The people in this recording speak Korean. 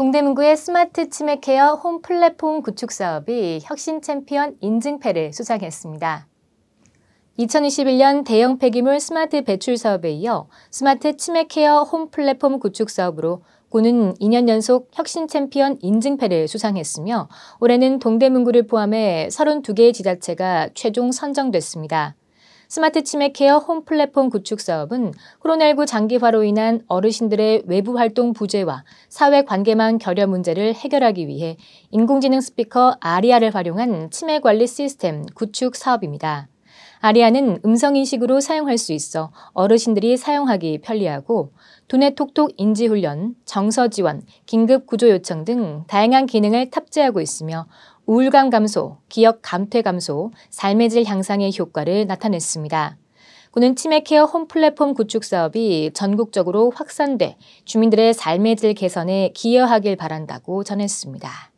동대문구의 스마트 치매 케어 홈 플랫폼 구축 사업이 혁신 챔피언 인증패를 수상했습니다. 2021년 대형 폐기물 스마트 배출 사업에 이어 스마트 치매 케어 홈 플랫폼 구축 사업으로 고는 2년 연속 혁신 챔피언 인증패를 수상했으며 올해는 동대문구를 포함해 32개의 지자체가 최종 선정됐습니다. 스마트 치매 케어 홈 플랫폼 구축 사업은 코로나19 장기화로 인한 어르신들의 외부 활동 부재와 사회 관계망 결여 문제를 해결하기 위해 인공지능 스피커 아리아를 활용한 치매 관리 시스템 구축 사업입니다. 아리아는 음성인식으로 사용할 수 있어 어르신들이 사용하기 편리하고 두뇌톡톡 인지훈련, 정서지원, 긴급구조요청 등 다양한 기능을 탑재하고 있으며 우울감 감소, 기억 감퇴 감소, 삶의 질 향상의 효과를 나타냈습니다. 그는 치매케어 홈 플랫폼 구축 사업이 전국적으로 확산돼 주민들의 삶의 질 개선에 기여하길 바란다고 전했습니다.